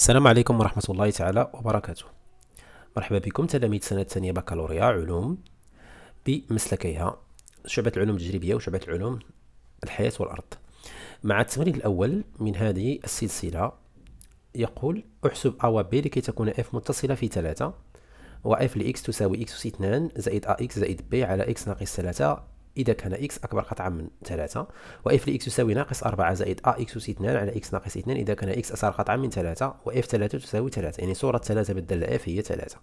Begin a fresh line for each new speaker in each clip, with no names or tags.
السلام عليكم ورحمة الله تعالى وبركاته مرحبا بكم تلاميذ سنة الثانية بكالوريا علوم بمسلكيها شعبة العلوم التجريبية وشعبة العلوم الحياة والأرض مع التمرين الأول من هذه السلسلة يقول احسب أ و ب لكي تكون F متصلة في ثلاثة و F لإكس تساوي إكس أس 2 زائد أ إكس زائد ب على إكس ناقص 3 إذا كان إكس أكبر قطعا من 3 وإف لإكس تساوي ناقص 4 زائد أ إكس أس 2 على إكس ناقص 2 إذا كان إكس أصغر قطعا من 3 وإف 3 تساوي 3 يعني صورة 3 بالدالة إف هي 3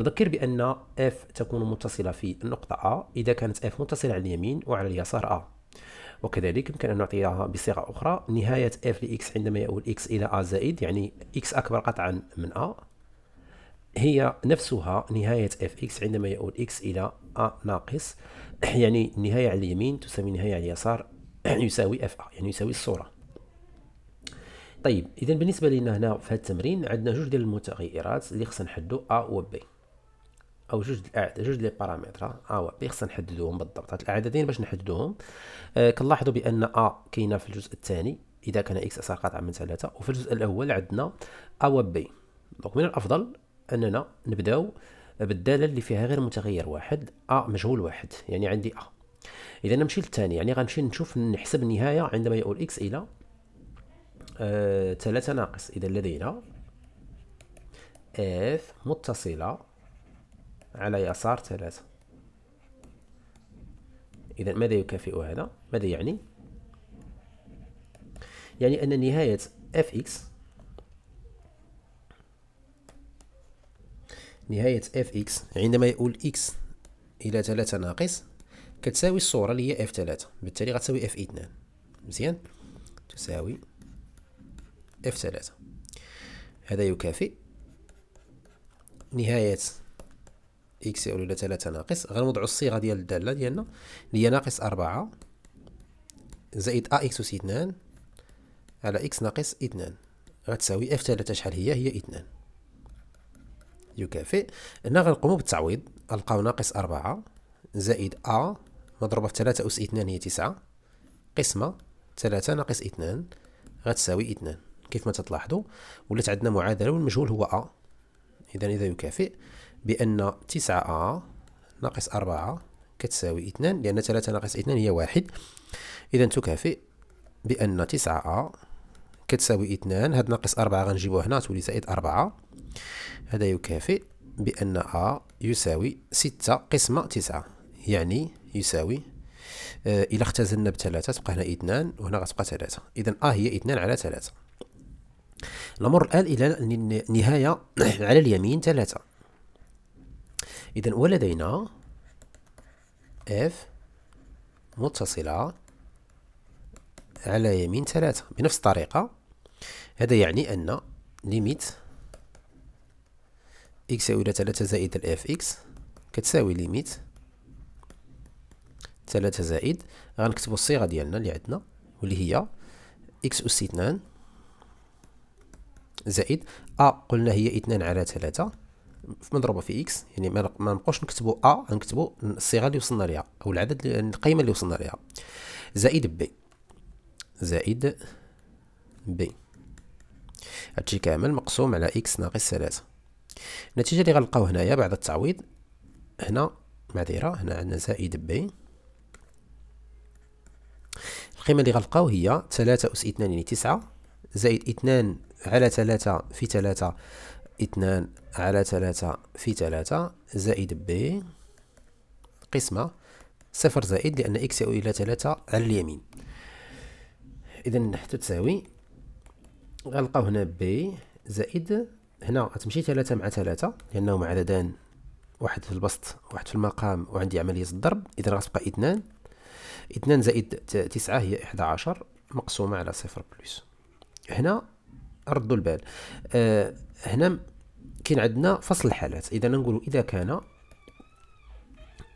نذكر بأن إف تكون متصلة في النقطة أ إذا كانت إف متصلة على اليمين وعلى اليسار أ وكذلك يمكن أن نعطيها بصيغة أخرى نهاية إف لإكس عندما يؤول إكس إلى أ زائد يعني إكس أكبر قطعا من أ هي نفسها نهاية اف اكس عندما يؤول اكس إلى ا ناقص يعني النهاية على اليمين تساوي النهاية على اليسار يساوي اف ا يعني يساوي الصورة طيب إذا بالنسبة لنا هنا في هذا التمرين عندنا جوج ديال المتغيرات اللي خصنا نحدو ا و بي او جوج الاعداد جوج لي بارامتر ا و بي خصنا نحددوهم بالضبط هاد الاعدادين باش نحددوهم آه كنلاحظوا بان ا كاينه في الجزء الثاني اذا كان اكس اسر قطعه من ثلاثه وفي الجزء الاول عندنا ا و بي دونك من الافضل اننا نبداو بالداله اللي فيها غير متغير واحد ا آه مجهول واحد يعني عندي ا آه. اذا نمشي للثاني يعني غنمشي نشوف نحسب النهايه عندما يؤول اكس الى آه ناقص اذا لدينا اف متصله على يسار ثلاثة اذا ماذا يكافئ هذا ماذا يعني يعني ان نهايه اف اكس نهاية اف اكس عندما يؤول اكس إلى ثلاثة ناقص كتساوي الصورة اللي هي اف ثلاثة بالتالي غتساوي اف اثنان مزيان تساوي اف ثلاثة هذا يكافئ نهاية اكس يؤول إلى ثلاثة ناقص غنوضعو الصيغة ديال الدالة ديالنا اللي هي ناقص أربعة زائد ا اكس أس اثنان على اكس ناقص اثنان غتساوي اف ثلاثة شحال هي هي اثنان يكافئ هنا غنقومو بالتعويض نلقاو ناقص أربعة زائد أ مضروبة في تلاتة أس اثنان هي تسعة قسمة تلاتة ناقص اثنان غتساوي اثنان كيف ما تتلاحظوا ولات عندنا معادلة والمجهول هو أ إذا إذا يكافئ بأن تسعة أ ناقص أربعة كتساوي اثنان لأن تلاتة ناقص اثنان هي واحد إذا تكافئ بأن تسعة أ كتساوي اثنان هاد ناقص أربعة غنجيبوه هنا تولي زائد أربعة هذا يكافئ بأن أ يساوي ستة قسمة تسعة يعني يساوي آه إلا اختزلنا بثلاثة تبقى هنا اثنان وهنا غتبقى ثلاثة إذا أ هي اثنان على ثلاثة نمر الآن إلى النهاية على اليمين ثلاثة إذا ولدينا اف متصلة على يمين ثلاثة بنفس الطريقة هذا يعني أن ليميت إكس يساوي إلى تلاتة زائد الإف إكس كتساوي ليميت تلاتة زائد غنكتبو الصيغة ديالنا اللي عندنا واللي هي إكس أس اثنان زائد أ قلنا هي اثنان على تلاتة مضروبه في اكس يعني ما نبقاوش نكتبو ا غنكتبو الصيغه اللي وصلنا ليها او العدد القيمه اللي وصلنا ليها زائد بي زائد بي هادشي كامل مقسوم على اكس ناقص ثلاثة النتيجه اللي غنلقاو هنايا بعد التعويض هنا معذره هنا عندنا زائد ب القيمه اللي غنلقاو هي 3 اس 2 يعني 9 زائد 2 على 3 في 3 2 على 3 في 3 زائد ب قسمه صفر زائد لان اكس يؤول الى 3 على اليمين اذا حتى تساوي غنلقاو هنا بي زائد هنا غتمشي ثلاثة مع ثلاثة لأنهم عددان واحد في البسط واحد في المقام وعندي عملية الضرب إذا غتبقى اثنان اثنان زائد تسعة هي إحدى عشر مقسومة على صفر بلس هنا ردوا البال آه هنا كاين عندنا فصل الحالات إذا نقولوا إذا كان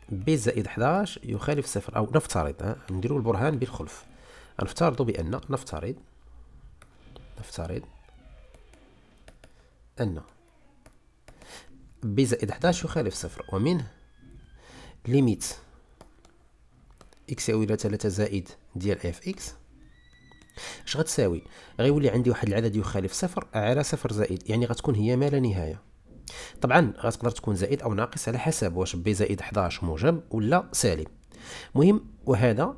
بي زائد 11 يخالف صفر أو نفترض نديروا البرهان بالخلف نفترض بأن نفترض نفترض أن بي زائد 11 يخالف صفر ومنه ليميت إكس يساوي إلى 3 زائد ديال إف إكس اش غتساوي غيولي عندي واحد العدد يخالف صفر على صفر زائد يعني غتكون هي ما لا نهايه طبعا غتقدر تكون زائد او ناقص على حسب واش بي زائد 11 موجب ولا سالب مهم وهذا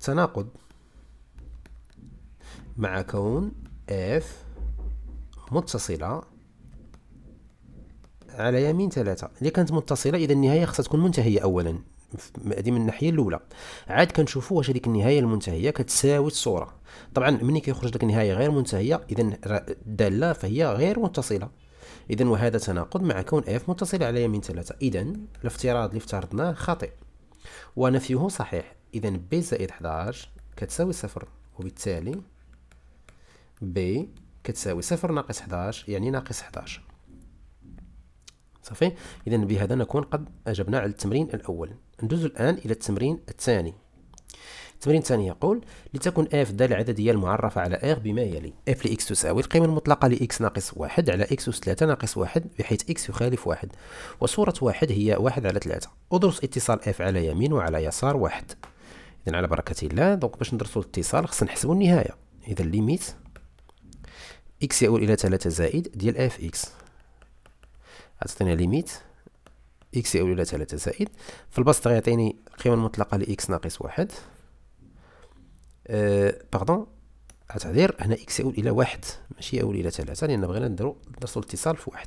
تناقض مع كون اف متصلة على يمين ثلاثة اللي كانت متصلة إذا النهاية خصها تكون منتهية أولا هذه من الناحيه الاولى عاد كنشوفوا واش هذيك النهايه المنتهيه كتساوي الصوره طبعا ملي كيخرج لك النهايه غير منتهيه اذا الداله فهي غير متصله اذا وهذا تناقض مع كون اف متصلة على يمين ثلاثة اذا الافتراض اللي افترضناه خاطئ ونفيه صحيح اذا بي زائد 11 كتساوي صفر وبالتالي بي كتساوي صفر ناقص 11 يعني ناقص 11 صافي اذا بهذا نكون قد اجبنا على التمرين الاول ندوز الان الى التمرين الثاني التمرين الثاني يقول لتكن اف الدالة العددية المعرفة على r بما يلي اف لاكس تساوي القيمة المطلقة لاكس ناقص 1 على اكس أس 3 ناقص 1 بحيث اكس يخالف 1 وصورة واحد هي واحد على 3 ادرس اتصال اف على يمين وعلى يسار واحد إذا على بركة الله دونك باش ندرسوا الاتصال خصنا نحسبوا النهاية إذا ليميت اكس يؤول الى 3 زائد ديال اف اكس غتعطينا ليميت اكس يؤول الى 3 زائد في البسط غيعطيني القيمه المطلقه لاكس ناقص واحد أه باردون التعذير هنا اكس يؤول الى 1 ماشي يؤول الى 3 لان بغينا نديرو نرسلو الاتصال في 1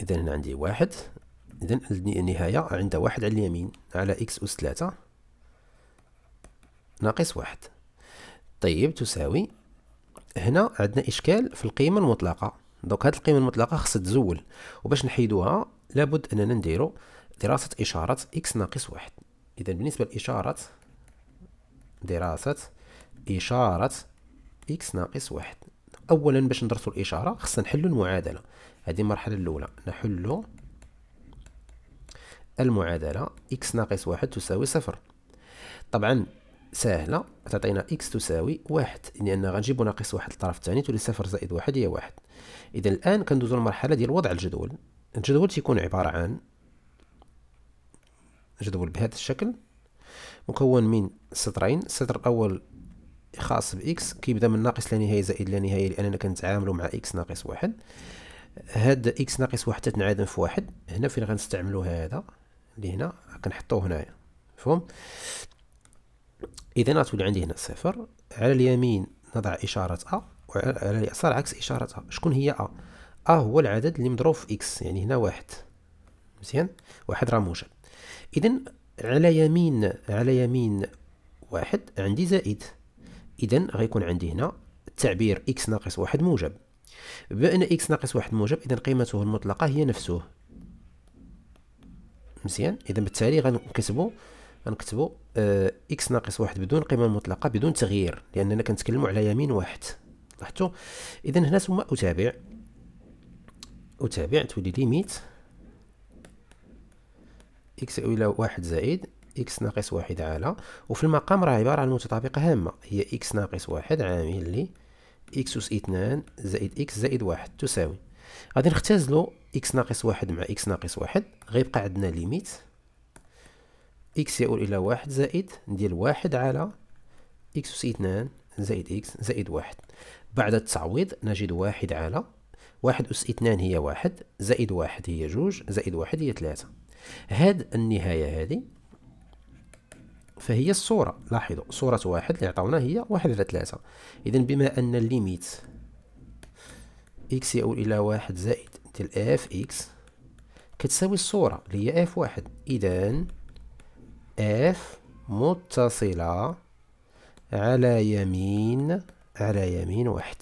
اذا هنا عندي 1 اذا النهايه عند 1 على اليمين على اكس اس 3 ناقص 1 طيب تساوي هنا عندنا إشكال في القيمة المطلقة دونك هذه القيمة المطلقة خصها تزول وباش نحيدوها لابد أننا نديرو دراسة إشارة إكس ناقص واحد إذا بالنسبة لإشارة دراسة إشارة إكس ناقص واحد أولا باش ندرسو الإشارة خصنا نحلو المعادلة هذه المرحلة الأولى نحلو المعادلة إكس ناقص واحد تساوي صفر طبعا ساهله تعطينا اكس تساوي واحد لان غنجيبو ناقص واحد الطرف الثاني تولي صفر زائد واحد هي واحد اذا الان كندوزو للمرحله ديال وضع الجدول الجدول تيكون عباره عن جدول بهذا الشكل مكون من سطرين السطر الاول خاص باكس كيبدا من ناقص لا نهايه زائد لا نهايه لاننا كنتعاملو مع اكس ناقص واحد هاد اكس ناقص واحد تتنعدم في واحد هنا فين غنستعملو هذا اللي هنا كنحطوه هنايا مفهوم اذا غتولي عندي هنا صفر على اليمين نضع اشاره ا وعلى اليسار عكس اشاره ا شكون هي ا ا هو العدد اللي مضروب في اكس يعني هنا واحد مزيان واحد راه موجب اذا على يمين على يمين واحد عندي زائد اذا غيكون عندي هنا التعبير اكس ناقص واحد موجب بان اكس ناقص واحد موجب اذا قيمته المطلقه هي نفسه مزيان اذا بالتالي غنكتبو غنكتبوا اكس آه، ناقص واحد بدون قيمه مطلقه بدون تغيير لاننا كنتكلموا على يمين واحد لاحظتوا اذا هنا ثم اتابع اتابع تولي ليميت اكس الى واحد زائد اكس ناقص واحد على وفي المقام راه عباره عن متطابقه هامه هي اكس ناقص واحد عامل لي اكس اس اثنان زائد اكس زائد واحد تساوي غادي نختزلو اكس ناقص واحد مع اكس ناقص واحد غيبقى عندنا ليميت إكس يؤول إلى واحد زائد ندير واحد على إكس أس اثنان زائد إكس زائد واحد بعد التعويض نجد واحد على واحد أس اثنان هي واحد زائد واحد هي جوج زائد واحد هي ثلاثة هاد النهاية هذه فهي الصورة لاحظوا صورة واحد اللي عطاونا هي واحد على ثلاثة إذا بما أن الليميت إكس يؤول إلى واحد زائد ديال إف إكس كتساوي الصورة اللي هي إف واحد إذا اف متصلة على يمين على يمين واحد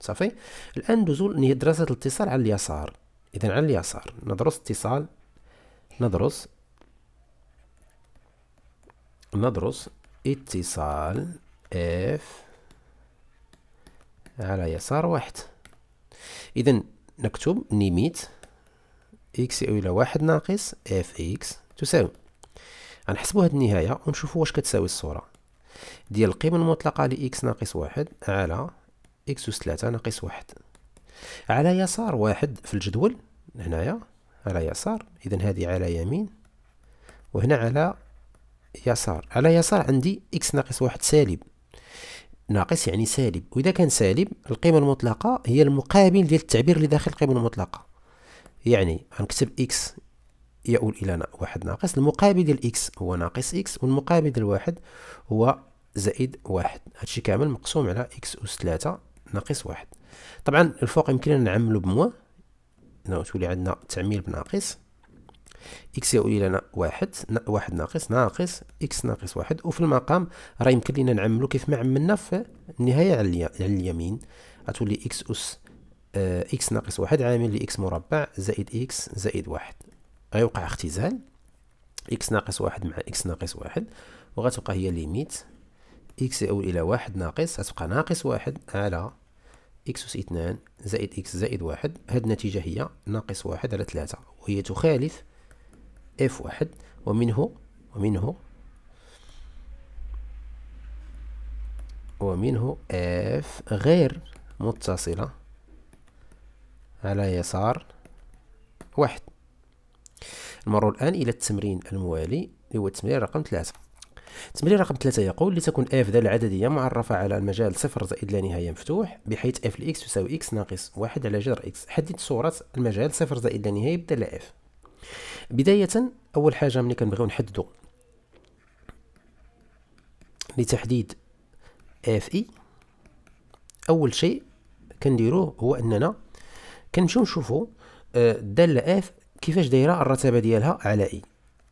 صافي الآن ندوزو لدراسة الاتصال على اليسار إذا على اليسار ندرس اتصال ندرس ندرس اتصال اف على يسار واحد إذا نكتب نيميت اكس إلى واحد ناقص اف اكس تساوي غنحسبوا هاد النهايه ونشوفوا واش كتساوي الصوره ديال القيمه المطلقه ل x ناقص واحد على x اس 3 ناقص واحد على يسار واحد في الجدول هنايا على يسار اذا هذه على يمين وهنا على يسار على يسار عندي x ناقص واحد سالب ناقص يعني سالب واذا كان سالب القيمه المطلقه هي المقابل ديال التعبير اللي داخل القيمه المطلقه يعني غنكتب x يؤول إلى واحد ناقص المقابل ديال إكس هو ناقص إكس والمقابل ديال واحد هو زائد واحد هادشي كامل مقسوم على إكس أس تلاتة ناقص واحد طبعا الفوق يمكننا نعملو بموا انه تولي عندنا تعميل بناقص إكس يؤول إلى واحد واحد ناقص ناقص إكس ناقص واحد وفي المقام راه يمكن لينا نعملو كيف ما عملنا في النهاية على اليمين غتولي إكس أس آه، إكس ناقص واحد عامل لإكس مربع زائد إكس زائد واحد غيوقع اختزال اكس ناقص واحد مع اكس ناقص واحد وغتبقى هي ليميت اكس يؤول الى واحد ناقص غتبقى ناقص واحد على اكس اس اثنان زائد اكس زائد واحد هاد النتيجة هي ناقص واحد على ثلاثة وهي تخالف اف واحد ومنه ومنه ومنه اف غير متصلة على يسار واحد نمر الآن إلى التمرين الموالي اللي هو التمرين رقم ثلاثة التمرين رقم ثلاثة يقول لتكن f دالة عددية معرفة على المجال صفر زائد لا نهاية مفتوح بحيث f لx تساوي x ناقص واحد على جذر x حدد صورة المجال صفر زائد لا نهاية بدالة f بداية أول حاجة ملي كنبغيو نحددو لتحديد اف اي e، اول شيء كنديروه هو اننا كنمشيو نشوفو الداله آه، اف كيفاش دايره الرتبه ديالها على اي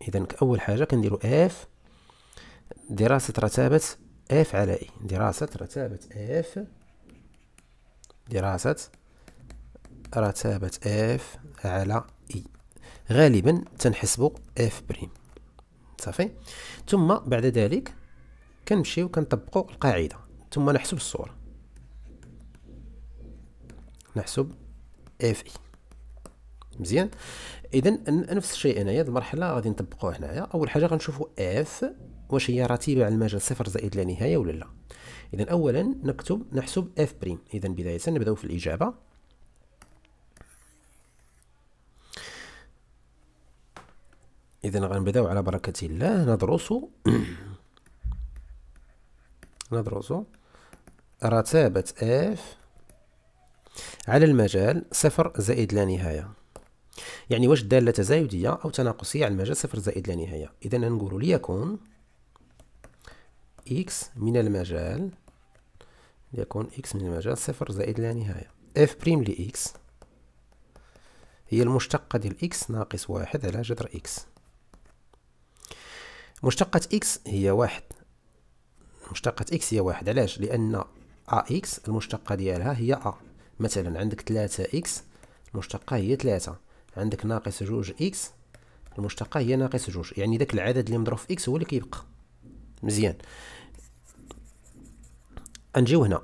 اذا اول حاجه كنديرو اف دراسه رتابه اف على اي دراسه رتابه اف دراسه رتابه اف على اي غالبا تنحسبوا اف بريم صافي ثم بعد ذلك كنمشيو كنطبقوا القاعده ثم نحسب الصوره نحسب اف اي e. مزيان اذا نفس الشيء هنايا المرحله غادي نطبقوها هنايا اول حاجه غنشوفوا اف واش هي رتيبه على المجال صفر زائد لا نهايه ولا لا اذا اولا نكتب نحسب اف بريم اذا بدايه نبداو في الاجابه اذا غنبداو على بركه الله ندرسو ندرسو رتابه اف على المجال صفر زائد لا نهايه يعني واش الدالة تزايديه او تناقصيه على المجال صفر زائد لا نهايه اذا نقول ليكون اكس من المجال ليكون اكس من المجال صفر زائد لا نهايه اف بريم لاكس هي المشتقه ديال اكس ناقص واحد على جذر اكس مشتقة إكس هي واحد مشتقة إكس هي واحد علاش لأن أ إكس المشتقة ديالها هي أ مثلا عندك تلاتة إكس المشتقة هي تلاتة عندك ناقص جوج اكس المشتقة هي ناقص جوج يعني داك العدد اللي مضروب في اكس هو اللي كيبقى مزيان أنجيو هنا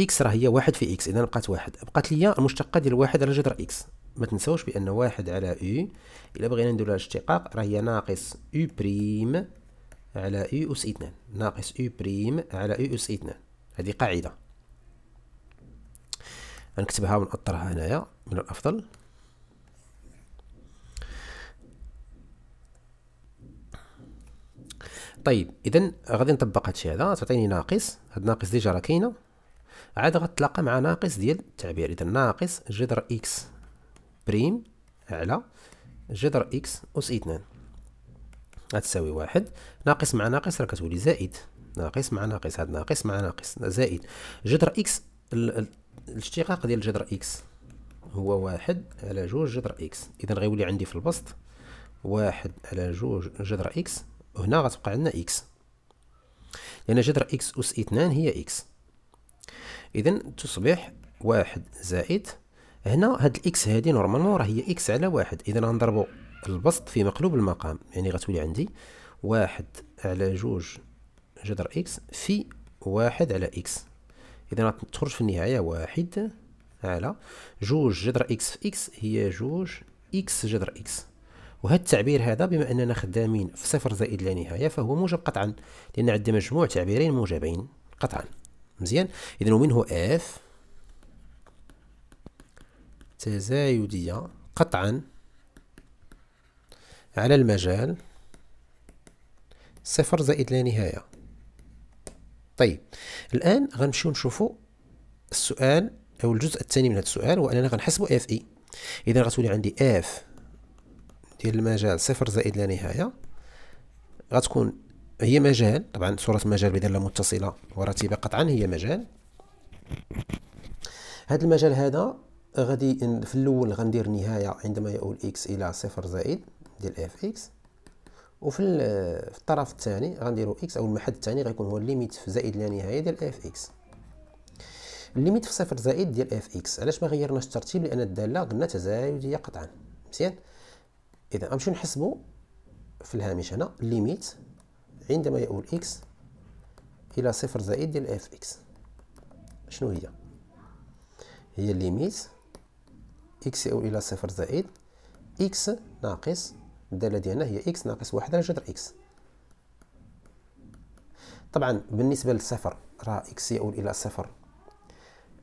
اكس راه هي واحد في اكس اذا بقات واحد بقات لي المشتقة ديال واحد على جذر اكس ما تنساوش بان واحد على أو الا بغينا نديرو لها الاشتقاق راه هي ناقص أو بريم على أو اس اثنان ناقص أو بريم على أو اس اثنان هادي قاعدة نكتبها ونأطرها هنايا من الافضل طيب اذا غادي نطبق هادشي هذا تعطيني ناقص هاد ناقص ديجا راه كاينه عاد غتلاقى مع ناقص ديال التعبير اذا ناقص جذر اكس بريم على جذر اكس اس 2 غتساوي واحد ناقص مع ناقص راه كتولي زائد ناقص مع ناقص هاد ناقص مع ناقص زائد جذر اكس الاشتقاق ديال جذر اكس هو واحد على جوج جذر اكس اذا غيولي عندي في البسط واحد على جوج جذر اكس هنا غتبقى عندنا اكس لان جذر اكس اس اثنان هي اكس اذا تصبح واحد زائد هنا هاد الاكس هادي نورمالمون راه هي اكس على واحد اذا غنضربو البسط في مقلوب المقام يعني غتولي عندي واحد على جوج جذر اكس في واحد على اكس اذا غتخرج في النهايه واحد على جوج جذر اكس في اكس هي جوج اكس جذر اكس وهذا التعبير هذا بما اننا خدامين في صفر زائد لا نهايه فهو موجب قطعا لان عندنا مجموع تعبيرين موجبين قطعا مزيان اذا ومنه اف تزايديه قطعا على المجال صفر زائد لا نهايه طيب الان غنمشيو نشوفوا السؤال او الجزء الثاني من هذا السؤال هو اننا غنحسبوا اف اي e. اذا غتولي عندي اف ديال المجال صفر زائد لا نهايه غتكون هي مجال طبعا صوره مجال بدالة متصله وراتبه قطعا هي مجال هذا المجال هذا غادي في الاول غندير نهايه عندما يؤول اكس الى صفر زائد ديال اف اكس وفي الطرف الثاني غنديرو اكس او المحد الثاني غيكون هو ليميت في زائد لا نهايه ديال اف اكس الليميت في صفر زائد ديال اف اكس علاش ما غيرناش الترتيب لان الداله قلنا تزايديه قطعا مزيان اذا غنمشيو نحسبو في الهامش هنا ليميت عندما يؤول اكس الى صفر زائد ديال اف اكس شنو هي هي ليميت اكس يؤول الى صفر زائد اكس ناقص الداله ديالنا هي اكس ناقص واحد على جذر اكس طبعا بالنسبه للصفر راه اكس يؤول الى صفر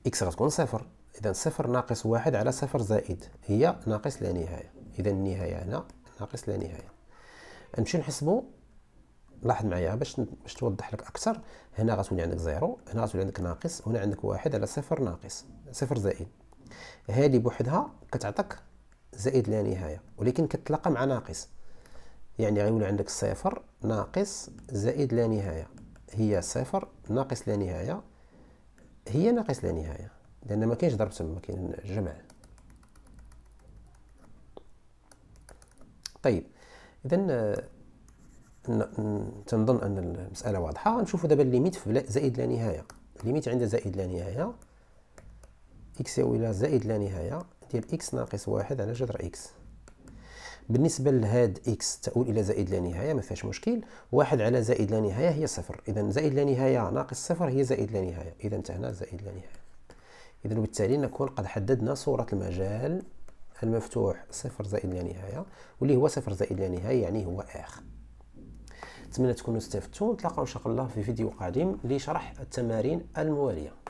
اكس غتكون صفر اذا صفر ناقص واحد على صفر زائد هي ناقص لا نهايه اذا النهايه هنا ناقص لا نهايه نمشي نحسبو لاحظ معايا باش باش توضح لك اكثر هنا غتولي عندك زيرو هنا غتولي عندك ناقص هنا عندك واحد على صفر ناقص صفر زائد هذه بوحدها كتعطيك زائد لا نهايه ولكن كتلاقى مع ناقص يعني غيولي عندك صفر ناقص زائد لا نهايه هي صفر ناقص لا نهايه هي ناقص لا نهايه لان ما كاينش ضرب تما كاين جمع طيب اذا تنظن ان المساله واضحه نشوفوا دابا الليميت في زائد لا نهايه الليميت عند زائد لا نهايه اكس يساوي الى زائد لا نهايه ديال اكس ناقص واحد على جذر اكس بالنسبه لهاد اكس تؤول الى زائد لا نهايه ما فيهاش مشكل واحد على زائد لا نهايه هي صفر اذا زائد لا نهايه ناقص صفر هي زائد لا نهايه اذا انتهنا زائد لا نهايه اذا وبالتالي نكون قد حددنا صوره المجال المفتوح صفر زائد لا نهايه واللي هو صفر زائد لا نهايه يعني هو اخ نتمنى تكونوا استفدتوا نتلاقاو ان شاء الله في فيديو قادم لشرح التمارين المواليه